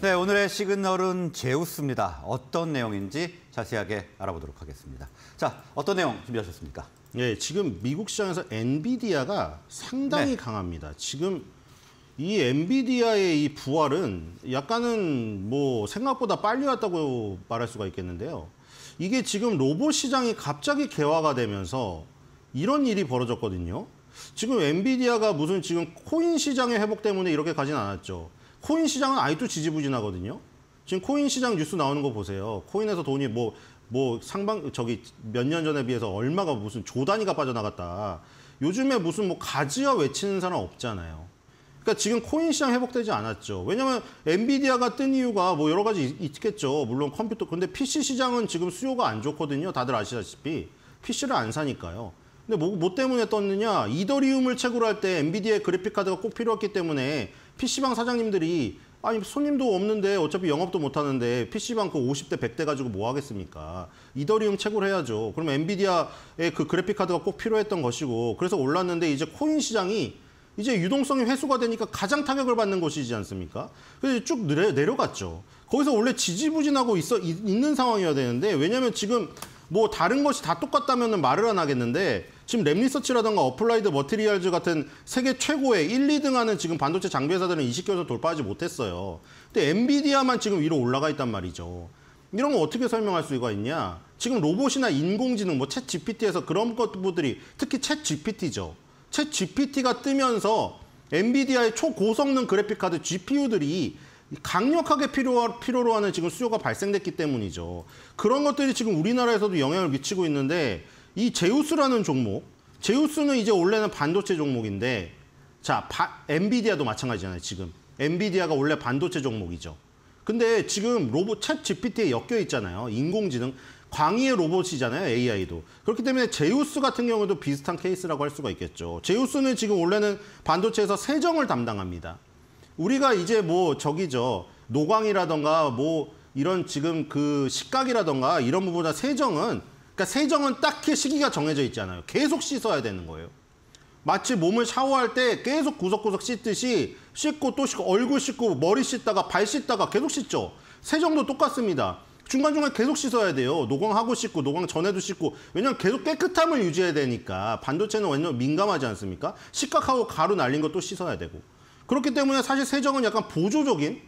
네, 오늘의 시그널은 제우스입니다. 어떤 내용인지 자세하게 알아보도록 하겠습니다. 자, 어떤 내용 준비하셨습니까? 네, 지금 미국 시장에서 엔비디아가 상당히 네. 강합니다. 지금 이 엔비디아의 이 부활은 약간은 뭐 생각보다 빨리 왔다고 말할 수가 있겠는데요. 이게 지금 로봇 시장이 갑자기 개화가 되면서 이런 일이 벌어졌거든요. 지금 엔비디아가 무슨 지금 코인 시장의 회복 때문에 이렇게 가진 않았죠. 코인 시장은 아직도 지지부진하거든요. 지금 코인 시장 뉴스 나오는 거 보세요. 코인에서 돈이 뭐, 뭐 상방, 저기 몇 년 전에 비해서 얼마가 무슨 조 단위가 빠져나갔다. 요즘에 무슨 뭐 가지어 외치는 사람 없잖아요. 그러니까 지금 코인 시장 회복되지 않았죠. 왜냐면 엔비디아가 뜬 이유가 뭐 여러 가지 있겠죠. 물론 컴퓨터. 근데 PC 시장은 지금 수요가 안 좋거든요. 다들 아시다시피. PC를 안 사니까요. 근데 뭐, 뭐 때문에 떴느냐? 이더리움을 채굴할 때 엔비디아의 그래픽카드가 꼭 필요했기 때문에 PC방 사장님들이 아니 손님도 없는데 어차피 영업도 못하는데 PC방 그 50대 100대 가지고 뭐 하겠습니까? 이더리움 채굴 해야죠. 그럼 엔비디아의 그 그래픽카드가 꼭 필요했던 것이고 그래서 올랐는데 이제 코인 시장이 이제 유동성이 회수가 되니까 가장 타격을 받는 곳이지 않습니까? 그래서 쭉 내려갔죠. 거기서 원래 지지부진하고 있어 있는 상황이어야 되는데 왜냐하면 지금 뭐 다른 것이 다 똑같다면 말을 안 하겠는데 지금 랩리서치라든가 어플라이드 머티리얼즈 같은 세계 최고의 1, 2등 하는 지금 반도체 장비 회사들은 2 이식해서 돌파하지 못했어요. 근데 엔비디아만 지금 위로 올라가 있단 말이죠. 이런 거 어떻게 설명할 수가 있냐? 지금 로봇이나 인공지능, 뭐 챗 GPT에서 그런 것들이 특히 챗 GPT죠. 챗 GPT가 뜨면서 엔비디아의 초고성능 그래픽카드 GPU들이 강력하게 필요, 필요로 하는 지금 수요가 발생됐기 때문이죠. 그런 것들이 지금 우리나라에서도 영향을 미치고 있는데 이 제우스라는 종목, 제우스는 이제 원래는 반도체 종목인데 자, 바, 엔비디아도 마찬가지잖아요, 지금. 엔비디아가 원래 반도체 종목이죠. 근데 지금 로봇 챗 GPT에 엮여 있잖아요. 인공지능 광의의 로봇이잖아요. AI도. 그렇기 때문에 제우스 같은 경우도 비슷한 케이스라고 할 수가 있겠죠. 제우스는 지금 원래는 반도체에서 세정을 담당합니다. 우리가 이제 뭐 저기죠. 노광이라던가 뭐 이런 지금 그 식각이라던가 이런 부분보다 세정은 그러니까 세정은 딱히 시기가 정해져 있잖아요 계속 씻어야 되는 거예요. 마치 몸을 샤워할 때 계속 구석구석 씻듯이 씻고 또 씻고 얼굴 씻고 머리 씻다가 발 씻다가 계속 씻죠. 세정도 똑같습니다. 중간중간 계속 씻어야 돼요. 노광하고 씻고 노광 전에도 씻고 왜냐면 계속 깨끗함을 유지해야 되니까 반도체는 완전 민감하지 않습니까? 식각하고 가루 날린 것도 씻어야 되고 그렇기 때문에 사실 세정은 약간 보조적인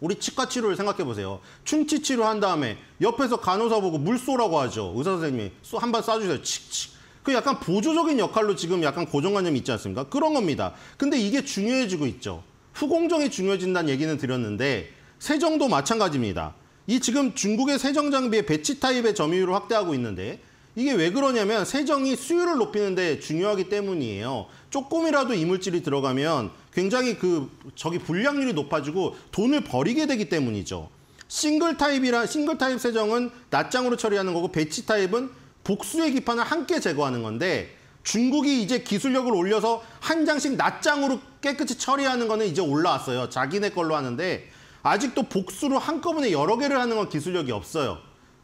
우리 치과 치료를 생각해 보세요. 충치 치료한 다음에 옆에서 간호사 보고 물 쏘라고 하죠. 의사 선생님이 한번 쏴주세요. 칙칙. 그 약간 보조적인 역할로 지금 약간 고정관념이 있지 않습니까? 그런 겁니다. 근데 이게 중요해지고 있죠. 후공정이 중요해진다는 얘기는 드렸는데 세정도 마찬가지입니다. 이 지금 중국의 세정 장비의 배치 타입의 점유율을 확대하고 있는데 이게 왜 그러냐면 세정이 수율을 높이는 데 중요하기 때문이에요. 조금이라도 이물질이 들어가면 굉장히 그 저기 불량률이 높아지고 돈을 버리게 되기 때문이죠. 싱글 타입이라 싱글 타입 세정은 낮장으로 처리하는 거고 배치 타입은 복수의 기판을 함께 제거하는 건데 중국이 이제 기술력을 올려서 한 장씩 낮장으로 깨끗이 처리하는 거는 이제 올라왔어요. 자기네 걸로 하는데 아직도 복수로 한꺼번에 여러 개를 하는 건 기술력이 없어요.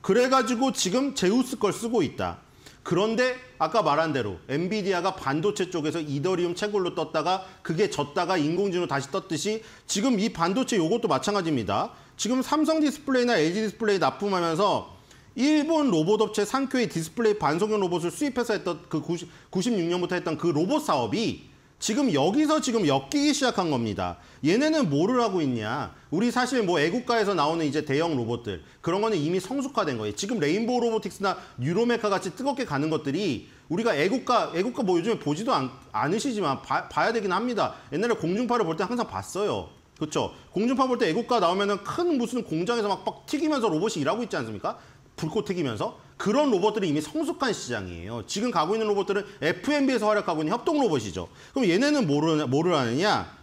그래가지고 지금 제우스 걸 쓰고 있다. 그런데 아까 말한 대로 엔비디아가 반도체 쪽에서 이더리움 채굴로 떴다가 그게 졌다가 인공지능 다시 떴듯이 지금 이 반도체 요것도 마찬가지입니다. 지금 삼성 디스플레이나 LG 디스플레이 납품하면서 일본 로봇 업체 상쿄의 디스플레이 반송용 로봇을 수입해서 했던 그 90, 96년부터 했던 그 로봇 사업이 지금 여기서 지금 엮이기 시작한 겁니다. 얘네는 뭐를 하고 있냐. 우리 사실 뭐 애국가에서 나오는 이제 대형 로봇들 그런 거는 이미 성숙화된 거예요. 지금 레인보우 로보틱스나 뉴로메카 같이 뜨겁게 가는 것들이 우리가 애국가, 애국가 뭐 요즘에 보지도 않, 않으시지만 봐, 봐야 되긴 합니다. 옛날에 공중파를 볼 때 항상 봤어요. 그렇죠. 공중파 볼 때 애국가 나오면큰 무슨 공장에서 막, 막 튀기면서 로봇이 일하고 있지 않습니까? 불꽃 튀기면서 그런 로봇들이 이미 성숙한 시장이에요. 지금 가고 있는 로봇들은 FMB에서 활약하고 있는 협동 로봇이죠. 그럼 얘네는 뭐를, 뭐를 하느냐?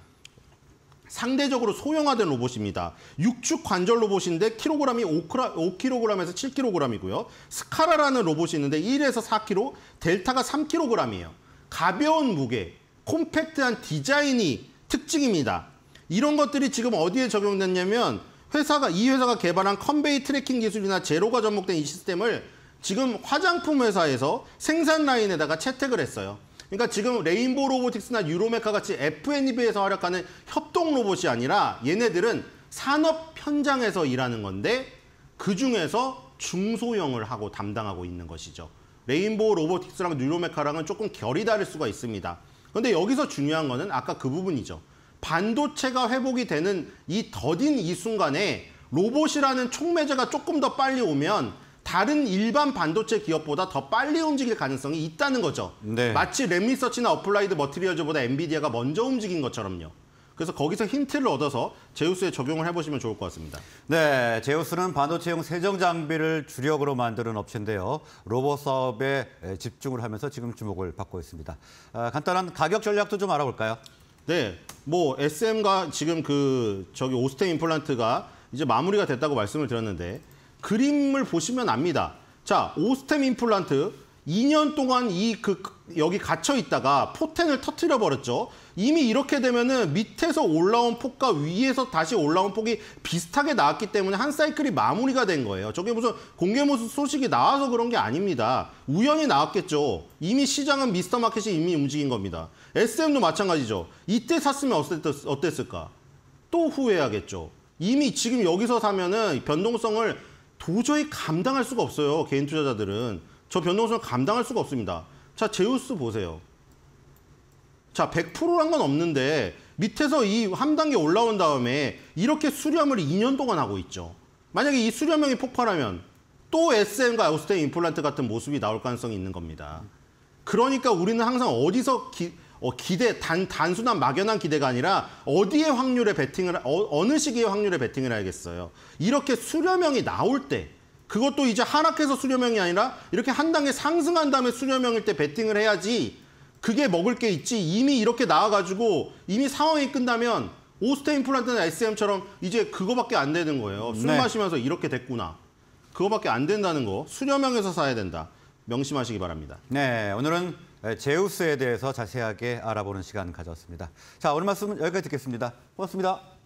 상대적으로 소형화된 로봇입니다. 육축 관절 로봇인데 키로그램이 5kg에서 7kg이고요. 스카라라는 로봇이 있는데 1에서 4kg, 델타가 3kg이에요. 가벼운 무게, 콤팩트한 디자인이 특징입니다. 이런 것들이 지금 어디에 적용됐냐면 회사가 이 회사가 개발한 컨베이 트래킹 기술이나 제로가 접목된 이 시스템을 지금 화장품 회사에서 생산 라인에다가 채택을 했어요. 그러니까 지금 레인보우 로보틱스나 유로메카 같이 F&B에서 활약하는 협동 로봇이 아니라 얘네들은 산업 현장에서 일하는 건데 그중에서 중소형을 하고 담당하고 있는 것이죠. 레인보우 로보틱스랑 뉴로메카랑은 조금 결이 다를 수가 있습니다. 그런데 여기서 중요한 거는 아까 그 부분이죠. 반도체가 회복이 되는 이 더딘 이 순간에 로봇이라는 촉매제가 조금 더 빨리 오면 다른 일반 반도체 기업보다 더 빨리 움직일 가능성이 있다는 거죠. 네. 마치 랩리서치나 어플라이드 머티리얼즈보다 엔비디아가 먼저 움직인 것처럼요. 그래서 거기서 힌트를 얻어서 제우스에 적용을 해보시면 좋을 것 같습니다. 네, 제우스는 반도체용 세정 장비를 주력으로 만드는 업체인데요. 로봇 사업에 집중을 하면서 지금 주목을 받고 있습니다. 아, 간단한 가격 전략도 좀 알아볼까요? 네, 뭐 SM과 지금 그 저기 오스템 임플란트가 이제 마무리가 됐다고 말씀을 드렸는데 그림을 보시면 압니다. 자, 오스템 임플란트 2년 동안 이 그 여기 갇혀 있다가 포텐을 터트려 버렸죠. 이미 이렇게 되면은 밑에서 올라온 폭과 위에서 다시 올라온 폭이 비슷하게 나왔기 때문에 한 사이클이 마무리가 된 거예요. 저게 무슨 공개 모습 소식이 나와서 그런 게 아닙니다. 우연히 나왔겠죠. 이미 시장은 미스터 마켓이 이미 움직인 겁니다. SM도 마찬가지죠. 이때 샀으면 어땠, 어땠을까? 또 후회하겠죠. 이미 지금 여기서 사면은 변동성을 도저히 감당할 수가 없어요. 개인 투자자들은. 저 변동성을 감당할 수가 없습니다. 자, 제우스 보세요. 자, 100%란 건 없는데 밑에서 이 한 단계 올라온 다음에 이렇게 수렴을 2년 동안 하고 있죠. 만약에 이 수렴형이 폭발하면 또 SM과 아우스테 임플란트 같은 모습이 나올 가능성이 있는 겁니다. 그러니까 우리는 항상 어디서 기, 어, 기대 단 단순한 막연한 기대가 아니라 어디에 확률에 베팅을 어, 느 시기에 확률에 베팅을 해야겠어요. 이렇게 수려 명이 나올 때 그것도 이제 하락해서 수려 명이 아니라 이렇게 한 단계 상승한 다음에 수려 명일 때 베팅을 해야지 그게 먹을 게 있지 이미 이렇게 나와가지고 이미 상황이 끝나면 오스테인 플란트나 SM처럼 이제 그거밖에 안 되는 거예요. 술 네. 마시면서 이렇게 됐구나. 그거밖에 안 된다는 거 수렴형에서 사야 된다. 명심하시기 바랍니다. 네, 오늘은 네, 제우스에 대해서 자세하게 알아보는 시간 가졌습니다. 자, 오늘 말씀은 여기까지 듣겠습니다. 고맙습니다.